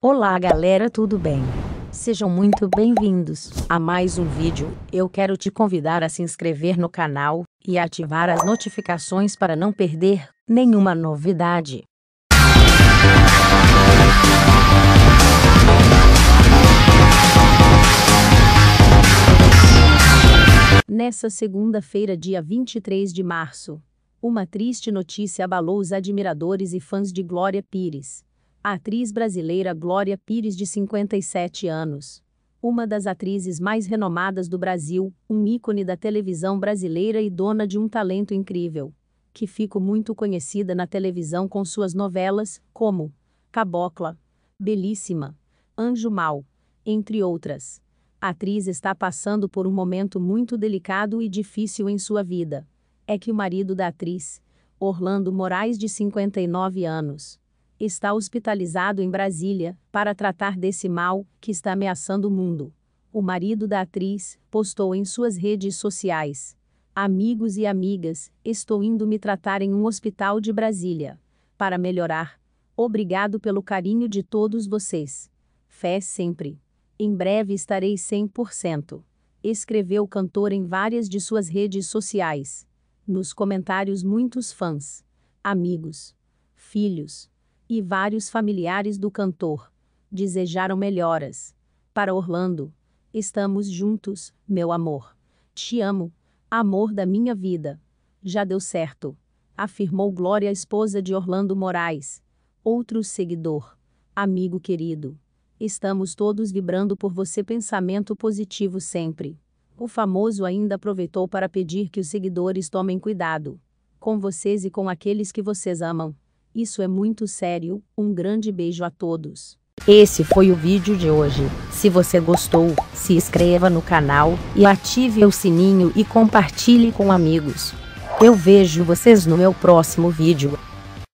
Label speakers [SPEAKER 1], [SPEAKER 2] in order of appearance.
[SPEAKER 1] Olá galera, tudo bem? Sejam muito bem-vindos a mais um vídeo. Eu quero te convidar a se inscrever no canal e ativar as notificações para não perder nenhuma novidade. Nessa segunda-feira, dia 23 de março, uma triste notícia abalou os admiradores e fãs de Glória Pires a atriz brasileira Glória Pires, de 57 anos. Uma das atrizes mais renomadas do Brasil, um ícone da televisão brasileira e dona de um talento incrível. Que ficou muito conhecida na televisão com suas novelas, como Cabocla, Belíssima, Anjo Mal, entre outras. A atriz está passando por um momento muito delicado e difícil em sua vida. É que o marido da atriz, Orlando Moraes, de 59 anos, está hospitalizado em Brasília para tratar desse mal que está ameaçando o mundo. O marido da atriz postou em suas redes sociais: Amigos e amigas, estou indo me tratar em um hospital de Brasília. Para melhorar. Obrigado pelo carinho de todos vocês. Fé sempre. Em breve estarei 100%. Escreveu o cantor em várias de suas redes sociais. Nos comentários, muitos fãs, amigos, filhos, e vários familiares do cantor desejaram melhoras. Para Orlando, estamos juntos, meu amor. Te amo, amor da minha vida. Já deu certo, afirmou Glória, esposa de Orlando Moraes, outro seguidor. Amigo querido, estamos todos vibrando por você, pensamento positivo sempre. O famoso ainda aproveitou para pedir que os seguidores tomem cuidado com vocês e com aqueles que vocês amam. Isso é muito sério. Um grande beijo a todos. Esse foi o vídeo de hoje. Se você gostou, se inscreva no canal e ative o sininho e compartilhe com amigos. Eu vejo vocês no meu próximo vídeo.